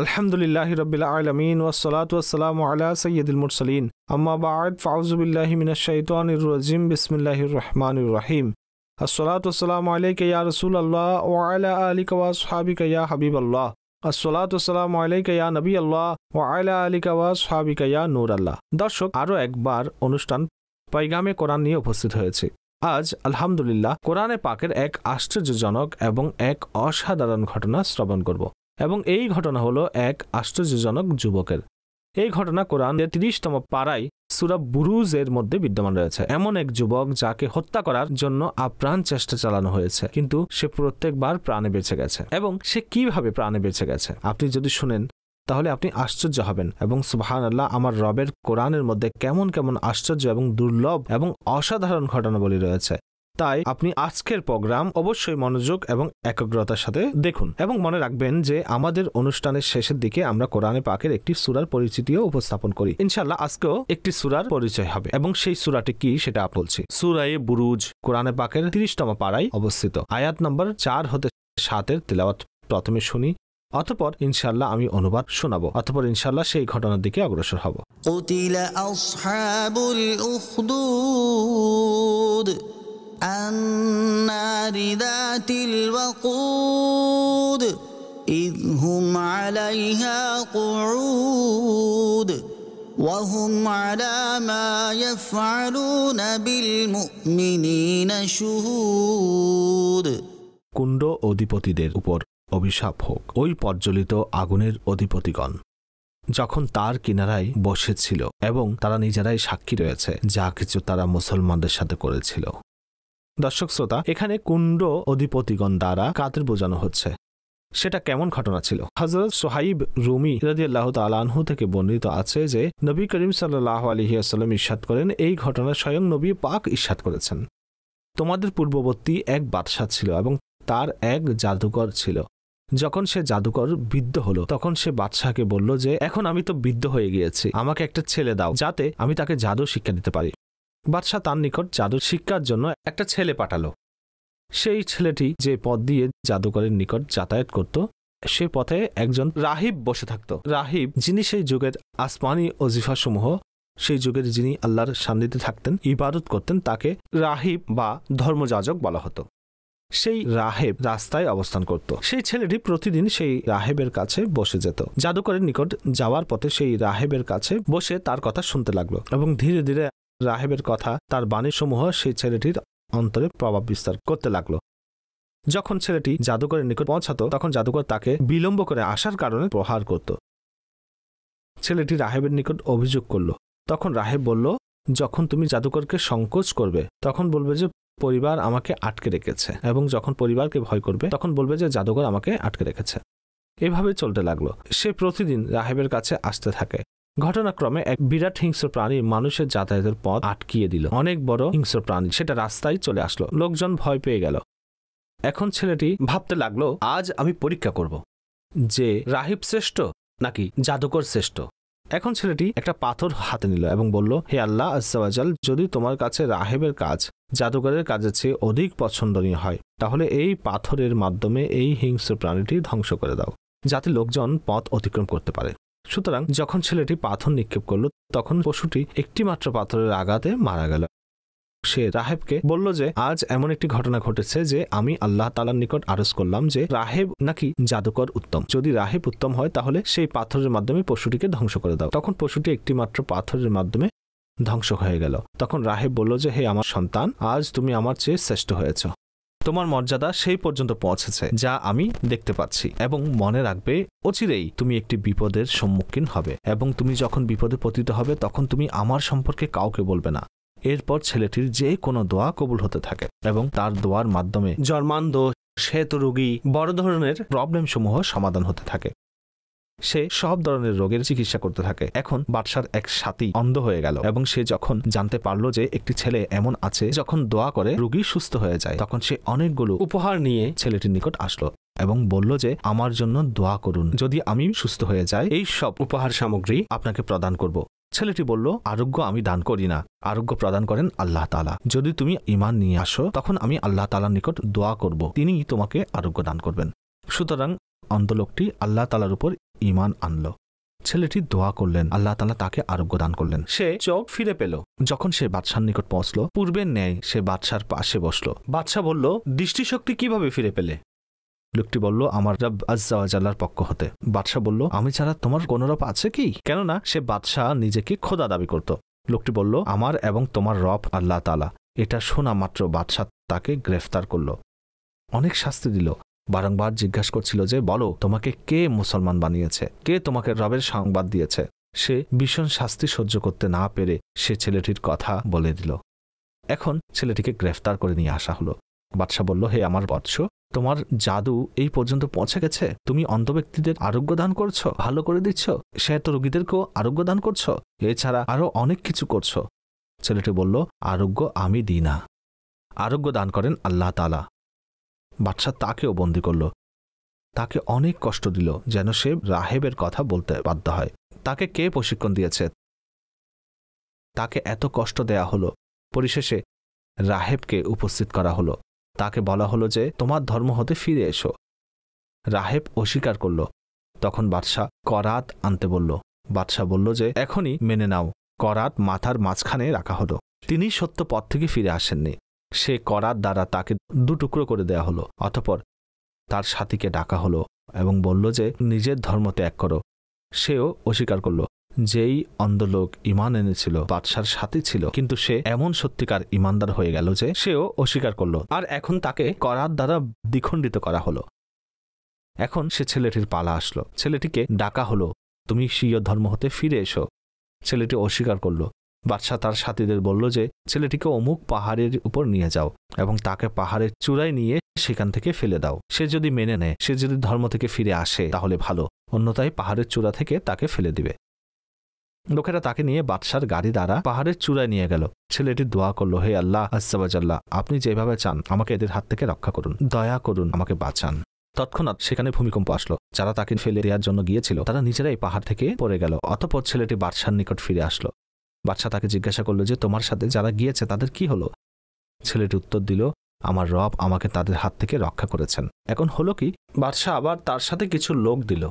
আলহামদুলিল্লাহ রবিল আলমিন ওসলাতাম আল্লাহ সৈয়দুল মুরসলিন আম্মাবাদ ফাউজুবিল্লাহমিনাশাইতানিরজিম বিসমিল্লাহ রহমান রহিম আসসালাতাম আলাইকে ইয়া রসুল আল্লাহ ও আলা আলী কওয়া সাহাবিকা হাবিব আল্লাহ আসসালাতাম আলাইকে ইয়া নবী আল্লাহ ও আলা আলী কওয়া সাহাবিকা নূর আল্লাহ দর্শক আরও একবার অনুষ্ঠান পাইগামে কোরআন নিয়ে উপস্থিত হয়েছে আজ আলহামদুলিল্লাহ কোরআনে পাকের এক আশ্চর্যজনক এবং এক অসাধারণ ঘটনা শ্রবণ করব এবং এই ঘটনা হলো এক আশ্চর্যজনক যুবকের এই ঘটনা কোরআনের তিরিশতম পাড়ায় সুরা বুরুজের মধ্যে বিদ্যমান রয়েছে এমন এক যুবক যাকে হত্যা করার জন্য আপ্রাণ চেষ্টা চালানো হয়েছে কিন্তু সে প্রত্যেকবার প্রাণে বেঁচে গেছে এবং সে কিভাবে প্রাণে বেঁচে গেছে আপনি যদি শুনেন তাহলে আপনি আশ্চর্য হবেন এবং সুবাহান আল্লাহ আমার রবের কোরআনের মধ্যে কেমন কেমন আশ্চর্য এবং দুর্লভ এবং অসাধারণ ঘটনাবলী রয়েছে তাই আপনি আজকের প্রোগ্রাম অবশ্যই মনোযোগ এবং একাগ্রতার সাথে দেখুন এবং মনে রাখবেন যে আমাদের অনুষ্ঠানের শেষের দিকে আমরা কোরআনে পাকের একটি সুরার পরিচিতিও উপস্থাপন করি ইনশাল্লাহ আজকেও একটি সুরার পরিচয় হবে এবং সেই সুরাটি কি সেটা বলছি সুরায়ে বুরুজ কোরআনে পাকের তিরিশতম পাড়ায় অবস্থিত আয়াত নম্বর চার হতে সাতের তিলাওয়াত প্রথমে শুনি অতপর ইনশাল্লাহ আমি অনুবাদ শোনাবো অতপর ইনশাল্লাহ সেই ঘটনার দিকে অগ্রসর হব النار ذات الوقود إذ هم عليها قعود وهم على ما يفعلون بالمؤمنين شهود কুণ্ড অধিপতিদের উপর অভিশাপ হোক ওই পর্যলিত আগুনের অধিপতিগণ যখন তার কিনারায় বসেছিল এবং তারা নিজেরাই সাক্ষী রয়েছে যা কিছু তারা মুসলমানদের সাথে করেছিল দর্শক শ্রোতা এখানে কুণ্ড অধিপতিগণ দ্বারা কাদের বোঝানো হচ্ছে সেটা কেমন ঘটনা ছিল হজরত সোহাইব রুমি রাজি আল্লাহ থেকে বর্ণিত আছে যে নবী করিম সাল্লাহ আলহিয়াসাল্লাম ইস্বাদ করেন এই ঘটনা স্বয়ং নবী পাক ইস্বাদ করেছেন তোমাদের পূর্ববর্তী এক বাদশাহ ছিল এবং তার এক জাদুকর ছিল যখন সে জাদুকর বৃদ্ধ হলো তখন সে বাদশাহকে বলল যে এখন আমি তো বিদ্ধ হয়ে গিয়েছি আমাকে একটা ছেলে দাও যাতে আমি তাকে জাদু শিক্ষা দিতে পারি বাদশাহ তার নিকট জাদু শিক্ষার জন্য একটা ছেলে পাঠালো সেই ছেলেটি যে পথ দিয়ে জাদুকরের নিকট যাতায়াত করত সে পথে একজন রাহিব বসে থাকত রাহিব যিনি সেই যুগের আসমানি অজিফাসমূহ সেই যুগের যিনি আল্লাহর সান্নিধ্যে থাকতেন ইবাদত করতেন তাকে রাহিব বা ধর্মযাজক বলা হতো সেই রাহেব রাস্তায় অবস্থান করত সেই ছেলেটি প্রতিদিন সেই রাহেবের কাছে বসে যেত জাদুকরের নিকট যাওয়ার পথে সেই রাহেবের কাছে বসে তার কথা শুনতে লাগলো এবং ধীরে ধীরে রাহেবের কথা তার বাণীসমূহ সেই ছেলেটির অন্তরে প্রভাব বিস্তার করতে লাগলো যখন ছেলেটি জাদুকরের নিকট পৌঁছাত তখন জাদুকর তাকে বিলম্ব করে আসার কারণে প্রহার করত ছেলেটি রাহেবের নিকট অভিযোগ করল তখন রাহেব বলল যখন তুমি জাদুকরকে সংকোচ করবে তখন বলবে যে পরিবার আমাকে আটকে রেখেছে এবং যখন পরিবারকে ভয় করবে তখন বলবে যে জাদুকর আমাকে আটকে রেখেছে এভাবে চলতে লাগলো সে প্রতিদিন রাহেবের কাছে আসতে থাকে ঘটনাক্রমে এক বিরাট হিংস্র প্রাণী মানুষের যাতায়াতের পথ আটকিয়ে দিল অনেক বড় হিংস্র প্রাণী সেটা রাস্তায় চলে আসলো লোকজন ভয় পেয়ে গেল এখন ছেলেটি ভাবতে লাগলো আজ আমি পরীক্ষা করব যে রাহিব শ্রেষ্ঠ নাকি জাদুকর শ্রেষ্ঠ এখন ছেলেটি একটা পাথর হাতে নিল এবং বলল হে আল্লাহ আজাল যদি তোমার কাছে রাহেবের কাজ জাদুকরের কাজের চেয়ে অধিক পছন্দনীয় হয় তাহলে এই পাথরের মাধ্যমে এই হিংস্র প্রাণীটি ধ্বংস করে দাও যাতে লোকজন পথ অতিক্রম করতে পারে সুতরাং যখন ছেলেটি পাথর নিক্ষেপ করল তখন পশুটি একটি মাত্র পাথরের আঘাতে মারা গেল সে রাহেবকে বলল যে আজ এমন একটি ঘটনা ঘটেছে যে আমি আল্লাহ তালার নিকট আরজ করলাম যে রাহেব নাকি জাদুকর উত্তম যদি রাহেব উত্তম হয় তাহলে সেই পাথরের মাধ্যমে পশুটিকে ধ্বংস করে দাও তখন পশুটি একটি মাত্র পাথরের মাধ্যমে ধ্বংস হয়ে গেল তখন রাহেব বলল যে হে আমার সন্তান আজ তুমি আমার চেয়ে শ্রেষ্ঠ হয়েছ তোমার মর্যাদা সেই পর্যন্ত পৌঁছেছে যা আমি দেখতে পাচ্ছি এবং মনে রাখবে অচিরেই তুমি একটি বিপদের সম্মুখীন হবে এবং তুমি যখন বিপদে পতিত হবে তখন তুমি আমার সম্পর্কে কাউকে বলবে না এরপর ছেলেটির যে কোনো দোয়া কবুল হতে থাকে এবং তার দোয়ার মাধ্যমে জন্মান্ধ শ্বেত রোগী বড় ধরনের প্রবলেম সমূহ সমাধান হতে থাকে সে সব ধরনের রোগের চিকিৎসা করতে থাকে এখন বাদশার এক সাথী অন্ধ হয়ে গেল এবং সে যখন জানতে পারলো যে একটি ছেলে এমন আছে যখন দোয়া করে রুগী সুস্থ হয়ে যায় তখন সে অনেকগুলো উপহার নিয়ে ছেলেটির নিকট আসলো এবং বলল যে আমার জন্য দোয়া করুন যদি আমি সুস্থ হয়ে যাই এই সব উপহার সামগ্রী আপনাকে প্রদান করব ছেলেটি বলল আরোগ্য আমি দান করি না আরোগ্য প্রদান করেন আল্লাহ তালা যদি তুমি ইমান নিয়ে আসো তখন আমি আল্লাহ তালার নিকট দোয়া করব তিনি তোমাকে আরোগ্য দান করবেন সুতরাং অন্ধলোকটি আল্লাহ তালার উপর ইমান আনল ছেলেটি দোয়া করলেন আল্লাহ তালা তাকে আরোগ্য দান করলেন সে চোখ ফিরে পেল যখন সে বাদশার নিকট পৌঁছল পূর্বের ন্যায় সে বাদশার পাশে বসল বাদশাহ বলল দৃষ্টিশক্তি কিভাবে ফিরে পেলে লোকটি বলল আমার রব আজ্জাওয়াজাল্লার পক্ষ হতে বাদশাহ বলল আমি ছাড়া তোমার কোনোরপ আছে কি কেননা সে বাদশাহ নিজেকে খোদা দাবি করত লোকটি বলল আমার এবং তোমার রব আল্লাহ তালা এটা শোনা মাত্র বাদশাহ তাকে গ্রেফতার করল অনেক শাস্তি দিল বারংবার জিজ্ঞাস করছিল যে বলো তোমাকে কে মুসলমান বানিয়েছে কে তোমাকে রবের সংবাদ দিয়েছে সে ভীষণ শাস্তি সহ্য করতে না পেরে সে ছেলেটির কথা বলে দিল এখন ছেলেটিকে গ্রেফতার করে নিয়ে আসা হলো বাদশাহ বলল হে আমার বৎস তোমার জাদু এই পর্যন্ত পৌঁছে গেছে তুমি অন্ধ ব্যক্তিদের আরোগ্য দান করছো ভালো করে দিচ্ছ সে এত রোগীদেরকেও আরোগ্য দান করছো এছাড়া আরও অনেক কিছু করছো ছেলেটি বলল আরোগ্য আমি দিই না আরোগ্য দান করেন আল্লাহ তালা বাদশাহ তাকেও বন্দি করল তাকে অনেক কষ্ট দিল যেন সে রাহেবের কথা বলতে বাধ্য হয় তাকে কে প্রশিক্ষণ দিয়েছে তাকে এত কষ্ট দেয়া হলো পরিশেষে রাহেবকে উপস্থিত করা হলো তাকে বলা হলো যে তোমার ধর্ম হতে ফিরে এসো রাহেব অস্বীকার করল তখন বাদশাহ করাত আনতে বলল বাদশাহ বলল যে এখনই মেনে নাও করাত মাথার মাঝখানে রাখা হলো তিনি সত্য পথ থেকে ফিরে আসেননি সে করার দ্বারা তাকে দুটুকরো করে দেয়া হলো অতপর তার সাথীকে ডাকা হলো এবং বলল যে নিজের ধর্ম ত্যাগ করো সেও অস্বীকার করল যেই অন্ধলোক ইমান এনেছিল বাদশার সাথে ছিল কিন্তু সে এমন সত্যিকার ইমানদার হয়ে গেল যে সেও অস্বীকার করল আর এখন তাকে করার দ্বারা দ্বিখণ্ডিত করা হলো এখন সে ছেলেটির পালা আসলো ছেলেটিকে ডাকা হলো তুমি স্বীয় ধর্ম হতে ফিরে এসো ছেলেটি অস্বীকার করলো বাদশাহ তার সাথীদের বলল যে ছেলেটিকে অমুক পাহাড়ের উপর নিয়ে যাও এবং তাকে পাহাড়ের চূড়ায় নিয়ে সেখান থেকে ফেলে দাও সে যদি মেনে নেয় সে যদি ধর্ম থেকে ফিরে আসে তাহলে ভালো অন্যথায় পাহাড়ের চূড়া থেকে তাকে ফেলে দিবে লোকেরা তাকে নিয়ে বাদশার গাড়ি দ্বারা পাহাড়ের চূড়ায় নিয়ে গেল ছেলেটি দোয়া করলো হে আল্লাহ আসাবাজাল্লাহ আপনি যেভাবে চান আমাকে এদের হাত থেকে রক্ষা করুন দয়া করুন আমাকে বাঁচান তৎক্ষণাৎ সেখানে ভূমিকম্প আসলো যারা তাকে ফেলে দেওয়ার জন্য গিয়েছিল তারা নিজেরাই পাহাড় থেকে পড়ে গেল অতপর ছেলেটি বাদশার নিকট ফিরে আসলো বাদশাহ তাকে জিজ্ঞাসা করলো যে তোমার সাথে যারা গিয়েছে তাদের কি হলো ছেলেটি উত্তর দিল আমার রব আমাকে তাদের হাত থেকে রক্ষা করেছেন এখন হলো কি বাদশাহ আবার তার সাথে কিছু লোক দিল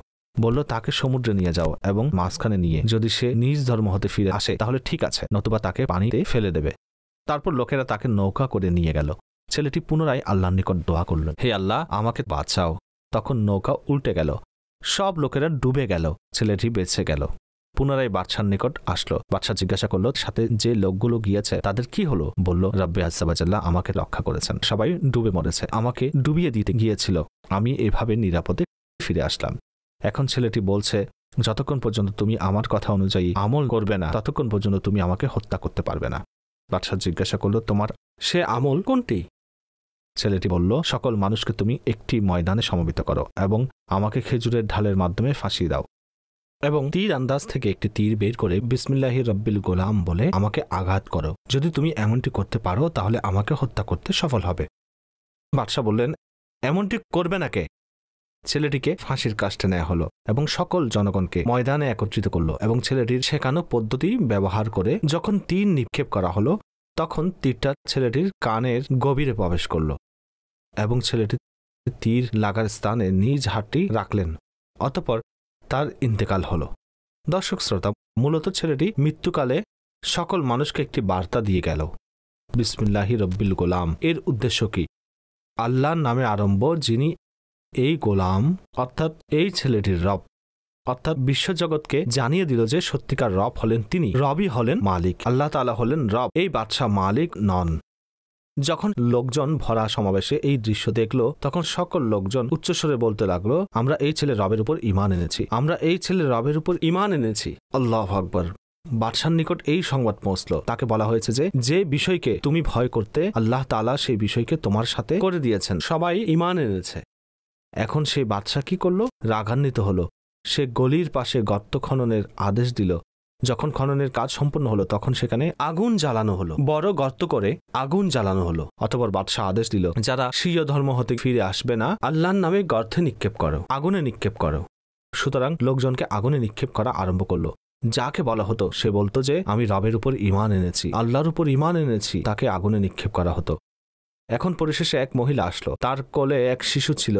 বলল তাকে সমুদ্রে নিয়ে যাও এবং মাঝখানে নিয়ে যদি সে নিজ ধর্ম হতে ফিরে আসে তাহলে ঠিক আছে নতুবা তাকে পানিতে ফেলে দেবে তারপর লোকেরা তাকে নৌকা করে নিয়ে গেল ছেলেটি পুনরায় আল্লাহর নিকট দোয়া করল হে আল্লাহ আমাকে বাঁচাও তখন নৌকা উল্টে গেল সব লোকেরা ডুবে গেল ছেলেটি বেঁচে গেল পুনরায় বাদশার নিকট আসলো বাদশাহ জিজ্ঞাসা করলো সাথে যে লোকগুলো গিয়েছে তাদের কি হলো বলল রাব্বে আজাবাজাল্লাহ আমাকে রক্ষা করেছেন সবাই ডুবে মরেছে আমাকে ডুবিয়ে দিতে গিয়েছিল আমি এভাবে নিরাপদে ফিরে আসলাম এখন ছেলেটি বলছে যতক্ষণ পর্যন্ত তুমি আমার কথা অনুযায়ী আমল করবে না ততক্ষণ পর্যন্ত তুমি আমাকে হত্যা করতে পারবে না বাদশাহ জিজ্ঞাসা করলো তোমার সে আমল কোনটি ছেলেটি বলল সকল মানুষকে তুমি একটি ময়দানে সমবেত করো এবং আমাকে খেজুরের ঢালের মাধ্যমে ফাঁসিয়ে দাও এবং তীর আন্দাজ থেকে একটি তীর বের করে বিসমিল্লাহি রব্বিল গোলাম বলে আমাকে আঘাত করো যদি তুমি এমনটি করতে পারো তাহলে আমাকে হত্যা করতে সফল হবে বাদশাহ বললেন এমনটি করবে না কে ছেলেটিকে ফাঁসির কাজটা নেওয়া হলো এবং সকল জনগণকে ময়দানে একত্রিত করলো এবং ছেলেটির শেখানো পদ্ধতি ব্যবহার করে যখন তীর নিক্ষেপ করা হলো তখন তীরটা ছেলেটির কানের গভীরে প্রবেশ করলো এবং ছেলেটি তীর লাগার স্থানে নিজ হাতটি রাখলেন অতপর তার ইন্তেকাল হলো দর্শক শ্রোতা মূলত ছেলেটি মৃত্যুকালে সকল মানুষকে একটি বার্তা দিয়ে গেল বিসমিল্লাহি রব্বিল গোলাম এর উদ্দেশ্য কি আল্লাহর নামে আরম্ভ যিনি এই গোলাম অর্থাৎ এই ছেলেটির রব অর্থাৎ বিশ্বজগৎকে জানিয়ে দিল যে সত্যিকার রব হলেন তিনি রবই হলেন মালিক আল্লাহ তালা হলেন রব এই বাদশাহ মালিক নন যখন লোকজন ভরা সমাবেশে এই দৃশ্য দেখলো তখন সকল লোকজন উচ্চস্বরে বলতে লাগলো আমরা এই ছেলে রবের উপর ইমান এনেছি আমরা এই ছেলে রবের উপর ইমান এনেছি আল্লাহ আকবর বাদশার নিকট এই সংবাদ পৌঁছলো তাকে বলা হয়েছে যে যে বিষয়কে তুমি ভয় করতে আল্লাহ তালা সেই বিষয়কে তোমার সাথে করে দিয়েছেন সবাই ইমান এনেছে এখন সেই বাদশাহ কি করলো রাগান্বিত হলো সে গলির পাশে গর্ত খননের আদেশ দিল যখন খননের কাজ সম্পন্ন হলো তখন সেখানে আগুন জ্বালানো হলো বড় গর্ত করে আগুন জ্বালানো হলো অতপর বাদশাহ আদেশ দিল যারা স্বীয় ধর্ম হতে ফিরে আসবে না আল্লাহর নামে গর্তে নিক্ষেপ করো আগুনে নিক্ষেপ করো সুতরাং লোকজনকে আগুনে নিক্ষেপ করা আরম্ভ করলো যাকে বলা হতো সে বলতো যে আমি রবের উপর ইমান এনেছি আল্লাহর উপর ইমান এনেছি তাকে আগুনে নিক্ষেপ করা হতো এখন পরিশেষে এক মহিলা আসলো তার কোলে এক শিশু ছিল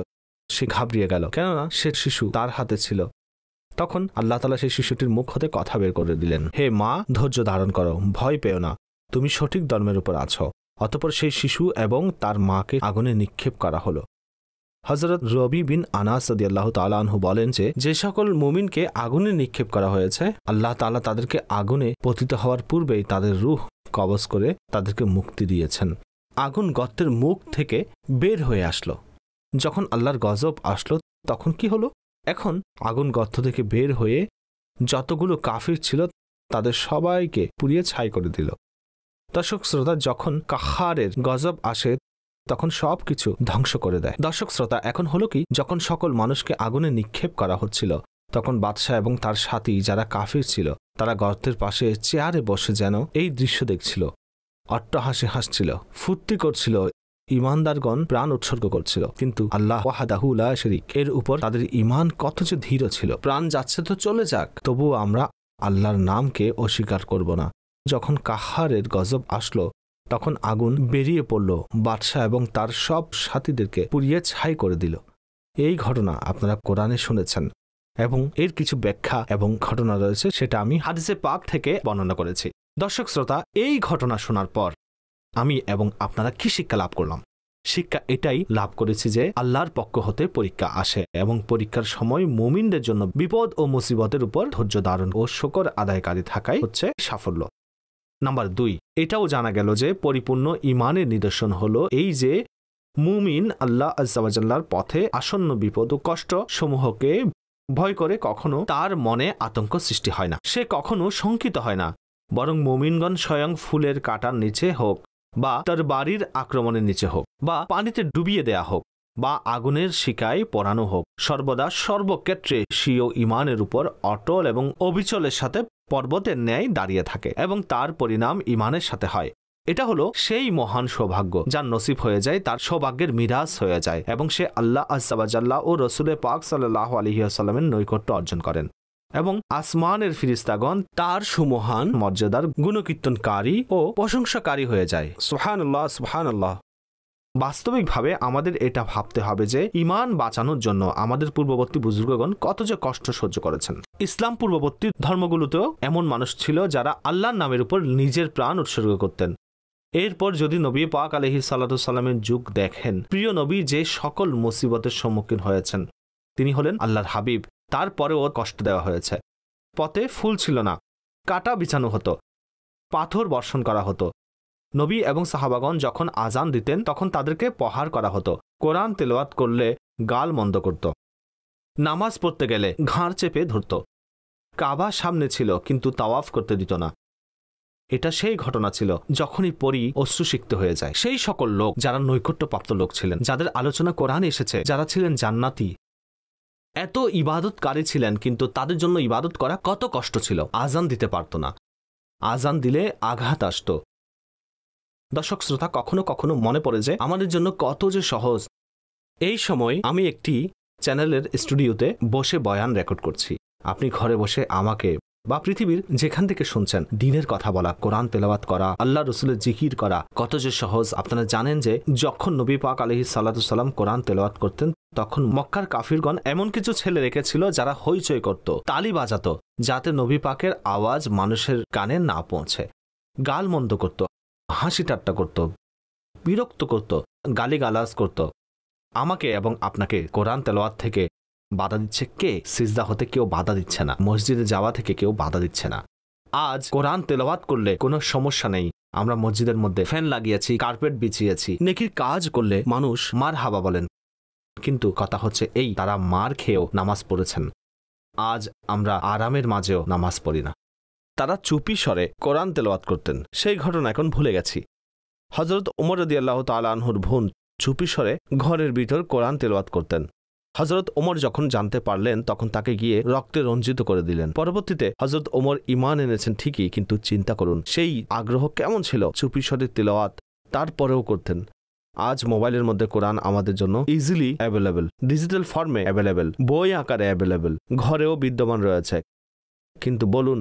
সে ঘাবড়িয়ে গেল কেননা সে শিশু তার হাতে ছিল তখন আল্লাহ তালা সেই শিশুটির মুখ হতে কথা বের করে দিলেন হে মা ধৈর্য ধারণ করো ভয় পেও না তুমি সঠিক ধর্মের উপর আছো অতপর সেই শিশু এবং তার মাকে আগুনে নিক্ষেপ করা হলো হজরত রবি বিন আনাস সদি আল্লাহ তালাহু বলেন যে যে সকল মুমিনকে আগুনে নিক্ষেপ করা হয়েছে আল্লাহ তালা তাদেরকে আগুনে পতিত হওয়ার পূর্বেই তাদের রুহ কবজ করে তাদেরকে মুক্তি দিয়েছেন আগুন গর্তের মুখ থেকে বের হয়ে আসলো যখন আল্লাহর গজব আসলো তখন কি হলো এখন আগুন গর্ত থেকে বের হয়ে যতগুলো কাফির ছিল তাদের সবাইকে পুড়িয়ে ছাই করে দিল দর্শক শ্রোতা যখন কাহারের গজব আসে তখন সব কিছু ধ্বংস করে দেয় দর্শক শ্রোতা এখন হলো কি যখন সকল মানুষকে আগুনে নিক্ষেপ করা হচ্ছিল তখন বাদশাহ এবং তার সাথী যারা কাফির ছিল তারা গর্তের পাশে চেয়ারে বসে যেন এই দৃশ্য দেখছিল অট্টহাসি হাসছিল ফুর্তি করছিল ইমানদারগণ প্রাণ উৎসর্গ করছিল কিন্তু আল্লাহ ওয়াহাদাহুল্লাহ শরিক এর উপর তাদের ইমান কত যে ধীর ছিল প্রাণ যাচ্ছে তো চলে যাক তবুও আমরা আল্লাহর নামকে অস্বীকার করব না যখন কাহারের গজব আসলো তখন আগুন বেরিয়ে পড়ল বাদশাহ এবং তার সব সাথীদেরকে পুড়িয়ে ছাই করে দিল এই ঘটনা আপনারা কোরআনে শুনেছেন এবং এর কিছু ব্যাখ্যা এবং ঘটনা রয়েছে সেটা আমি হাদিসে পাক থেকে বর্ণনা করেছি দর্শক শ্রোতা এই ঘটনা শোনার পর আমি এবং আপনারা কি শিক্ষা লাভ করলাম শিক্ষা এটাই লাভ করেছি যে আল্লাহর পক্ষ হতে পরীক্ষা আসে এবং পরীক্ষার সময় মুমিনদের জন্য বিপদ ও মুসিবতের উপর ধৈর্য ধারণ ও শকর আদায়কারী থাকাই হচ্ছে সাফল্য নাম্বার দুই এটাও জানা গেল যে পরিপূর্ণ ইমানের নিদর্শন হল এই যে মুমিন আল্লাহ আজাল্লার পথে আসন্ন বিপদ ও কষ্ট সমূহকে ভয় করে কখনো তার মনে আতঙ্ক সৃষ্টি হয় না সে কখনো শঙ্কিত হয় না বরং মুমিনগণ স্বয়ং ফুলের কাটার নিচে হোক বা তার বাড়ির আক্রমণের নিচে হোক বা পানিতে ডুবিয়ে দেয়া হোক বা আগুনের শিকায় পড়ানো হোক সর্বদা সর্বক্ষেত্রে স্বীয় ইমানের উপর অটল এবং অবিচলের সাথে পর্বতের ন্যায় দাঁড়িয়ে থাকে এবং তার পরিণাম ইমানের সাথে হয় এটা হলো সেই মহান সৌভাগ্য যার নসিব হয়ে যায় তার সৌভাগ্যের মিরাজ হয়ে যায় এবং সে আল্লাহ আসাবাজাল্লাহ ও রসুলের পাক সাল্লাহ আলহিহাসাল্লামের নৈকট্য অর্জন করেন এবং আসমানের ফিরিস্তাগণ তার সুমহান মর্যাদার গুণকীর্তনকারী ও প্রশংসাকারী হয়ে যায় সোহান আল্লাহ সোহান আল্লাহ বাস্তবিকভাবে আমাদের এটা ভাবতে হবে যে ইমান বাঁচানোর জন্য আমাদের পূর্ববর্তী বুজুর্গগণ কত যে কষ্ট সহ্য করেছেন ইসলাম পূর্ববর্তী ধর্মগুলোতেও এমন মানুষ ছিল যারা আল্লাহর নামের উপর নিজের প্রাণ উৎসর্গ করতেন এরপর যদি নবী পাক আলহি সাল্লামের যুগ দেখেন প্রিয় নবী যে সকল মুসিবতের সম্মুখীন হয়েছেন তিনি হলেন আল্লাহর হাবিব তারপরেও কষ্ট দেওয়া হয়েছে পথে ফুল ছিল না কাটা বিছানো হতো পাথর বর্ষণ করা হতো নবী এবং সাহাবাগন যখন আজান দিতেন তখন তাদেরকে পহার করা হতো কোরআন তেলোয়াত করলে গাল মন্দ করত নামাজ পড়তে গেলে ঘাড় চেপে ধরত কাবা সামনে ছিল কিন্তু তাওয়াফ করতে দিত না এটা সেই ঘটনা ছিল যখনই পড়ি অশ্রুসিক্ত হয়ে যায় সেই সকল লোক যারা নৈকট্যপ্রাপ্ত লোক ছিলেন যাদের আলোচনা কোরআন এসেছে যারা ছিলেন জান্নাতি এত ইবাদতকারী ছিলেন কিন্তু তাদের জন্য ইবাদত করা কত কষ্ট ছিল আজান দিতে পারত না আজান দিলে আঘাত আসত দর্শক শ্রোতা কখনো কখনো মনে পড়ে যে আমাদের জন্য কত যে সহজ এই সময় আমি একটি চ্যানেলের স্টুডিওতে বসে বয়ান রেকর্ড করছি আপনি ঘরে বসে আমাকে বা পৃথিবীর যেখান থেকে শুনছেন দিনের কথা বলা কোরআন তেলাবাত করা আল্লাহ রসুলের জিকির করা কত যে সহজ আপনারা জানেন যে যখন নবী পাক আলহি সাল্লাম কোরআন তেলাবাত করতেন তখন মক্কার কাফিরগণ এমন কিছু ছেলে রেখেছিল যারা হইচই করত তালি বাজাতো যাতে নবী পাকের আওয়াজ মানুষের কানে না পৌঁছে গাল মন্দ করত হাসি ঠাট্টা করত বিরক্ত করত গালিগালাজ করত আমাকে এবং আপনাকে কোরআন তেলোয়াত থেকে বাধা দিচ্ছে কে সিজদা হতে কেউ বাধা দিচ্ছে না মসজিদে যাওয়া থেকে কেউ বাধা দিচ্ছে না আজ কোরআন তেলাওয়াত করলে কোনো সমস্যা নেই আমরা মসজিদের মধ্যে ফ্যান লাগিয়েছি কার্পেট বিছিয়েছি নেকির কাজ করলে মানুষ মার হাবা বলেন কিন্তু কথা হচ্ছে এই তারা মার খেয়েও নামাজ পড়েছেন আজ আমরা আরামের মাঝেও নামাজ পড়ি না তারা চুপি স্বরে কোরআন তেলাওয়াত করতেন সেই ঘটনা এখন ভুলে গেছি হজরত উমর রদি আল্লাহ তালাহুর বোন চুপি স্বরে ঘরের ভিতর কোরআন তেলাওয়াত করতেন হজরত ওমর যখন জানতে পারলেন তখন তাকে গিয়ে রক্তে রঞ্জিত করে দিলেন পরবর্তীতে হজরত ওমর ইমান এনেছেন ঠিকই কিন্তু চিন্তা করুন সেই আগ্রহ কেমন ছিল চুপিসরের তিলওয়াত তারপরেও করতেন আজ মোবাইলের মধ্যে কোরআন আমাদের জন্য ইজিলি অ্যাভেলেবেল ডিজিটাল ফর্মে অ্যাভেলেবেল বই আকারে অ্যাভেলেবেল ঘরেও বিদ্যমান রয়েছে কিন্তু বলুন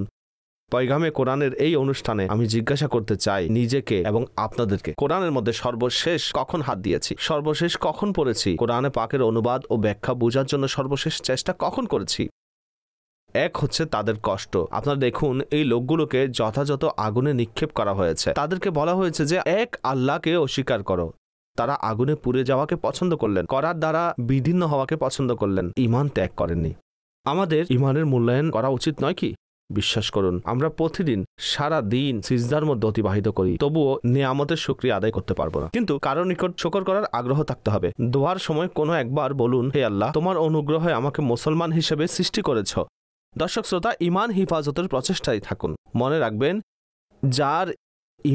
পয়গামে কোরআনের এই অনুষ্ঠানে আমি জিজ্ঞাসা করতে চাই নিজেকে এবং আপনাদেরকে কোরআনের মধ্যে সর্বশেষ কখন হাত দিয়েছি সর্বশেষ কখন পড়েছি কোরআনে পাকের অনুবাদ ও ব্যাখ্যা বোঝার জন্য সর্বশেষ চেষ্টা কখন করেছি এক হচ্ছে তাদের কষ্ট আপনারা দেখুন এই লোকগুলোকে যথাযথ আগুনে নিক্ষেপ করা হয়েছে তাদেরকে বলা হয়েছে যে এক আল্লাহকে অস্বীকার করো তারা আগুনে পুড়ে যাওয়াকে পছন্দ করলেন করার দ্বারা বিধিন্ন হওয়াকে পছন্দ করলেন ইমান ত্যাগ করেননি আমাদের ইমানের মূল্যায়ন করা উচিত নয় কি বিশ্বাস করুন আমরা প্রতিদিন সারা দিন সিজদার মধ্যে অতিবাহিত করি তবুও নিয়ামতের সুক্রিয়া আদায় করতে পারবো না কিন্তু কারো নিকট শকর করার আগ্রহ থাকতে হবে দোয়ার সময় কোনো একবার বলুন হে আল্লাহ তোমার অনুগ্রহে আমাকে মুসলমান হিসেবে সৃষ্টি করেছ দর্শক শ্রোতা ইমান হিফাজতের প্রচেষ্টায় থাকুন মনে রাখবেন যার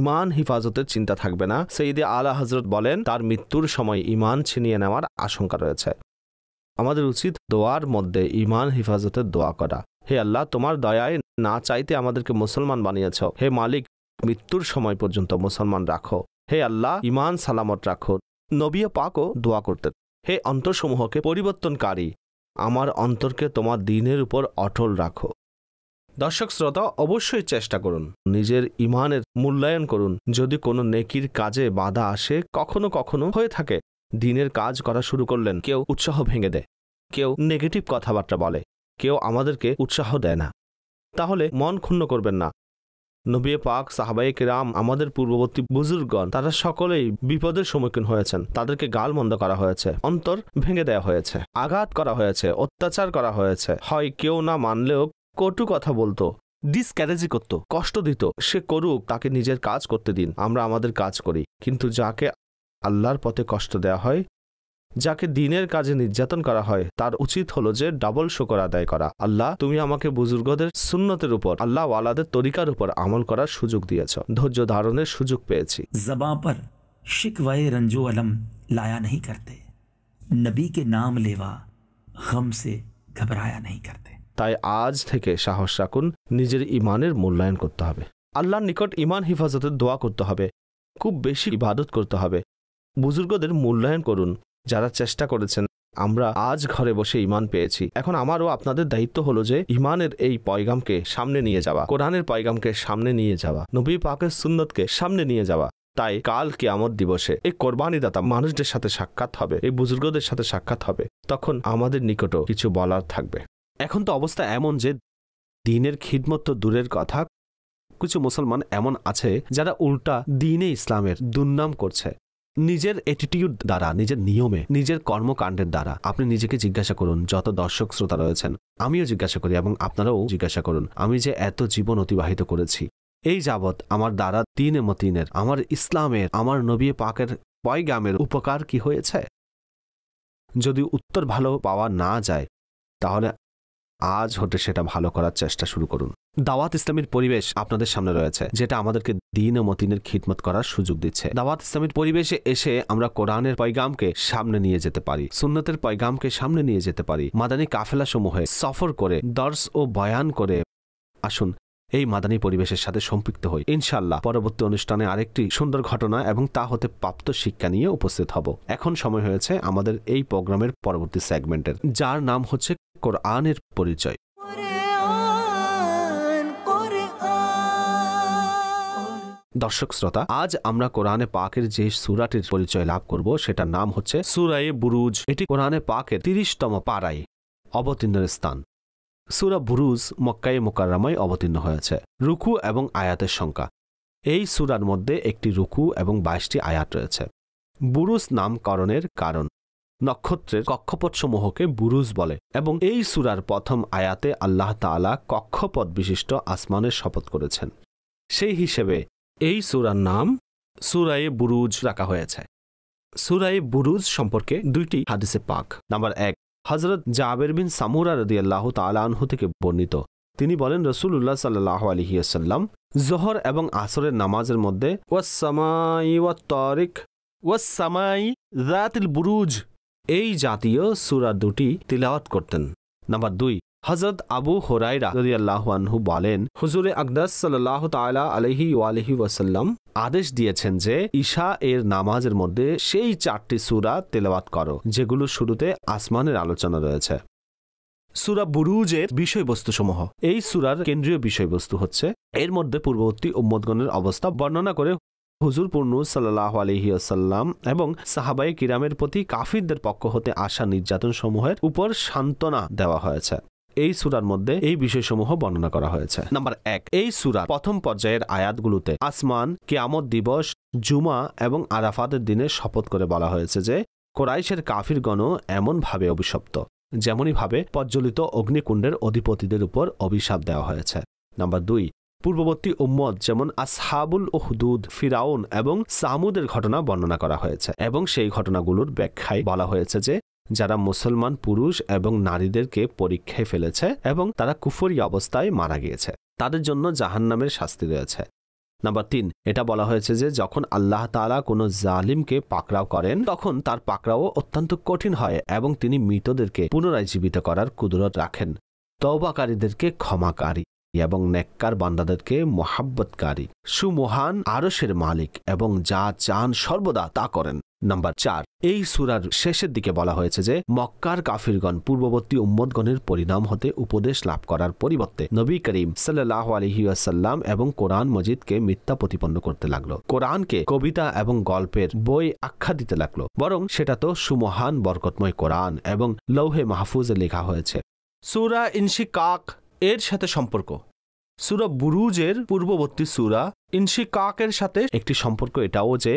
ইমান হিফাজতের চিন্তা থাকবে না সেইদে আলা হজরত বলেন তার মৃত্যুর সময় ইমান ছিনিয়ে নেওয়ার আশঙ্কা রয়েছে আমাদের উচিত দোয়ার মধ্যে ইমান হেফাজতের দোয়া করা হে আল্লাহ তোমার দয়ায় না চাইতে আমাদেরকে মুসলমান বানিয়েছ হে মালিক মৃত্যুর সময় পর্যন্ত মুসলমান রাখো হে আল্লাহ ইমান সালামত রাখো পাক পাকও দোয়া করতেন হে অন্তরসমূহকে পরিবর্তনকারী আমার অন্তরকে তোমার দিনের উপর অটল রাখো দর্শক শ্রোতা অবশ্যই চেষ্টা করুন নিজের ইমানের মূল্যায়ন করুন যদি কোনো নেকির কাজে বাধা আসে কখনো কখনো হয়ে থাকে দিনের কাজ করা শুরু করলেন কেউ উৎসাহ ভেঙে দেয় কেউ নেগেটিভ কথাবার্তা বলে কেউ আমাদেরকে উৎসাহ দেয় না তাহলে মন ক্ষুণ্ণ করবেন না নবী পাক সাহাবাই রাম আমাদের পূর্ববর্তী বুজুর্গণ তারা সকলেই বিপদের সম্মুখীন হয়েছেন তাদেরকে গাল মন্দ করা হয়েছে অন্তর ভেঙে দেওয়া হয়েছে আঘাত করা হয়েছে অত্যাচার করা হয়েছে হয় কেউ না মানলেও কটু কথা বলতো ডিসক্যারেজি করত কষ্ট দিত সে করুক তাকে নিজের কাজ করতে দিন আমরা আমাদের কাজ করি কিন্তু যাকে আল্লাহর পথে কষ্ট দেয়া হয় যাকে দিনের কাজে নির্যাতন করা হয় তার উচিত হলো যে ডাবল শোকর আদায় করা আল্লাহ তুমি আমাকে বুজুর্গদের সুন্নতের উপর আল্লাহ ওয়ালাদের তরিকার উপর আমল করার সুযোগ দিয়েছ ধৈর্য ধারণের সুযোগ পেয়েছি জবা পর আলম লায়া নাম লেওয়া গম সে ঘবরায়া তাই আজ থেকে সাহস রাখুন নিজের ইমানের মূল্যায়ন করতে হবে আল্লাহর নিকট ইমান হিফাজতের দোয়া করতে হবে খুব বেশি ইবাদত করতে হবে বুজুর্গদের মূল্যায়ন করুন যারা চেষ্টা করেছেন আমরা আজ ঘরে বসে ইমান পেয়েছি এখন আমারও আপনাদের দায়িত্ব হলো যে ইমানের এই পয়গামকে সামনে নিয়ে যাওয়া কোরআনের পয়গামকে সামনে নিয়ে যাওয়া নবী পাকের সুন্নতকে সামনে নিয়ে যাওয়া তাই কাল কেয়ামত দিবসে এই কোরবানিদাতা মানুষদের সাথে সাক্ষাৎ হবে এই বুজুর্গদের সাথে সাক্ষাৎ হবে তখন আমাদের নিকটও কিছু বলার থাকবে এখন তো অবস্থা এমন যে দিনের খিদমত তো দূরের কথা কিছু মুসলমান এমন আছে যারা উল্টা দিনে ইসলামের দুর্নাম করছে নিজের অ্যাটিটিউড দ্বারা নিজের নিয়মে নিজের কর্মকাণ্ডের দ্বারা আপনি নিজেকে জিজ্ঞাসা করুন যত দর্শক শ্রোতা রয়েছেন আমিও জিজ্ঞাসা করি এবং আপনারাও জিজ্ঞাসা করুন আমি যে এত জীবন অতিবাহিত করেছি এই যাবৎ আমার দ্বারা তিন মতিনের আমার ইসলামের আমার নবী পাকের পয়গামের উপকার কি হয়েছে যদি উত্তর ভালো পাওয়া না যায় তাহলে আজ হতে সেটা ভালো করার চেষ্টা শুরু করুন দাওয়াত ইসলামের পরিবেশ আপনাদের সামনে রয়েছে যেটা আমাদেরকে দিন ও মতিনের খিদমত করার সুযোগ দিচ্ছে দাওয়াত ইসলামের পরিবেশে এসে আমরা কোরআনের পয়গামকে সামনে নিয়ে যেতে পারি সুন্নতের পয়গামকে সামনে নিয়ে যেতে পারি মাদানী কাফেলা সমূহে সফর করে দর্শ ও বয়ান করে আসুন এই মাদানী পরিবেশের সাথে সম্পৃক্ত হই ইনশাল্লাহ পরবর্তী অনুষ্ঠানে আরেকটি সুন্দর ঘটনা এবং তা হতে প্রাপ্ত শিক্ষা নিয়ে উপস্থিত হব এখন সময় হয়েছে আমাদের এই প্রোগ্রামের পরবর্তী সেগমেন্টের যার নাম হচ্ছে কোরআনের পরিচয় দর্শক শ্রোতা আজ আমরা কোরআনে পাকের যে সুরাটির পরিচয় লাভ করব সেটার নাম হচ্ছে সুরায়ে বুরুজ এটি কোরআনে পাকের তিরিশতম পাড়াই অবতীর্ণের স্থান সুরা বুরুজ মক্কাই মোকাররামায় অবতীর্ণ হয়েছে রুকু এবং আয়াতের সংখ্যা এই সুরার মধ্যে একটি রুকু এবং বাইশটি আয়াত রয়েছে বুরুজ নামকরণের কারণ নক্ষত্রের কক্ষপথসমূহকে বুরুজ বলে এবং এই সুরার প্রথম আয়াতে আল্লাহ তালা কক্ষপথ বিশিষ্ট আসমানের শপথ করেছেন সেই হিসেবে এই সুরার নাম সুরায়ে বুরুজ রাখা হয়েছে সুরায়ে বুরুজ সম্পর্কে দুইটি হাদিসে পাক নাম্বার এক হজরত জাবের বিন সামুরা রদি আল্লাহ তালাহু থেকে বর্ণিত তিনি বলেন রসুল উল্লাহ সাল্লাহ আলহিয়াসাল্লাম জহর এবং আসরের নামাজের মধ্যে ওয়াসামাই ওয়া তরিক ওয়াসামাই রাতিল বুরুজ এই জাতীয় সুরা দুটি তিলাওয়াত করতেন নাম্বার দুই হজরত আবু হোরাইরা আনহু বলেন হুজুরে আকদাস সাল্লাহ তালা আলহি ওয়ালহি ওয়াসাল্লাম আদেশ দিয়েছেন যে ঈশা এর নামাজের মধ্যে সেই চারটি সুরা তেলাওয়াত করো যেগুলো শুরুতে আসমানের আলোচনা রয়েছে সুরা বুরুজের বিষয়বস্তু সমূহ এই সুরার কেন্দ্রীয় বিষয়বস্তু হচ্ছে এর মধ্যে পূর্ববর্তী উম্মদগণের অবস্থা বর্ণনা করে হুজুর পূর্ণ সাল্লাহ আলহিয়াসাল্লাম এবং সাহাবাই কিরামের প্রতি কাফিরদের পক্ষ হতে আসা নির্যাতন সমূহের উপর সান্ত্বনা দেওয়া হয়েছে এই সুরার মধ্যে এই বিষয়সমূহ বর্ণনা করা হয়েছে নাম্বার এক এই সুরার প্রথম পর্যায়ের আয়াতগুলোতে আসমান কিয়ামত দিবস জুমা এবং আরাফাতের দিনে শপথ করে বলা হয়েছে যে কোরাইশের কাফিরগণ এমনভাবে অভিশপ্ত যেমনইভাবে প্রজ্বলিত অগ্নিকুণ্ডের অধিপতিদের উপর অভিশাপ দেওয়া হয়েছে নাম্বার দুই পূর্ববর্তী উম্মত যেমন আসহাবুল ওহদুদ ফিরাউন এবং সামুদের ঘটনা বর্ণনা করা হয়েছে এবং সেই ঘটনাগুলোর ব্যাখ্যায় বলা হয়েছে যে যারা মুসলমান পুরুষ এবং নারীদেরকে পরীক্ষায় ফেলেছে এবং তারা কুফরি অবস্থায় মারা গিয়েছে তাদের জন্য জাহান্নামের শাস্তি রয়েছে নাম্বার তিন এটা বলা হয়েছে যে যখন আল্লাহ তালা কোনো জালিমকে পাকড়াও করেন তখন তার পাকড়াও অত্যন্ত কঠিন হয় এবং তিনি মৃতদেরকে পুনরায় জীবিত করার কুদরত রাখেন তওবাকারীদেরকে ক্ষমাকারী এবং নেককার বান্দাদেরকে মোহাব্বতকারী সুমহান আরসের মালিক এবং যা চান সর্বদা তা করেন নাম্বার চার এই সুরার শেষের দিকে বলা হয়েছে যে মক্কার কাফিরগণ পূর্ববর্তী উম্মদগণের পরিণাম হতে উপদেশ লাভ করার পরিবর্তে নবী করিম সাল্লাহ আলহিউসাল্লাম এবং কোরআন মজিদকে মিথ্যা প্রতিপন্ন করতে লাগলো কোরআনকে কবিতা এবং গল্পের বই আখ্যা দিতে লাগলো বরং সেটা তো সুমহান বরকতময় কোরআন এবং লৌহে মাহফুজে লেখা হয়েছে সুরা ইনশিকাক এর সাথে সম্পর্ক সুরা বুরুজের পূর্ববর্তী সুরা ইনশিকাকের সাথে একটি সম্পর্ক এটাও যে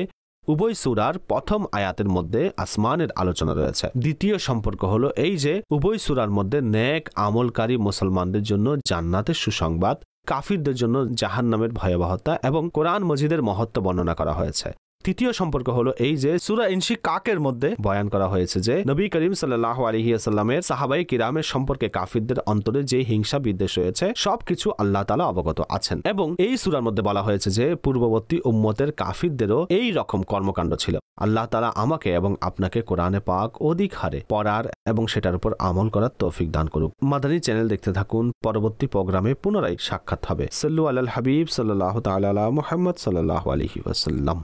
উভয় সুরার প্রথম আয়াতের মধ্যে আসমানের আলোচনা রয়েছে দ্বিতীয় সম্পর্ক হলো এই যে উভয় সুরার মধ্যে ন্যাক আমলকারী মুসলমানদের জন্য জান্নাতের সুসংবাদ কাফিরদের জন্য জাহান নামের ভয়াবহতা এবং কোরআন মজিদের মহত্ব বর্ণনা করা হয়েছে তৃতীয় সম্পর্ক হলো এই যে সুরা ইনশি কাকের মধ্যে বয়ান করা হয়েছে যে নবী করিম সাল্লাহ আলহিয়াসাল্লামের সাহাবাই কিরামের সম্পর্কে কাফিরদের অন্তরে যে হিংসা বিদ্বেষ রয়েছে সবকিছু আল্লাহ তালা অবগত আছেন এবং এই সুরার মধ্যে বলা হয়েছে যে পূর্ববর্তী উম্মতের কাফিরদেরও এই রকম কর্মকাণ্ড ছিল আল্লাহ তালা আমাকে এবং আপনাকে কোরআনে পাক অধিক হারে পড়ার এবং সেটার উপর আমল করার তৌফিক দান করুক মাদানী চ্যানেল দেখতে থাকুন পরবর্তী প্রোগ্রামে পুনরায় সাক্ষাৎ হবে সাল্লু আল্লাহ হাবিব সাল্লাহ তাল মোহাম্মদ সাল্লাহ আলহি ওসাল্লাম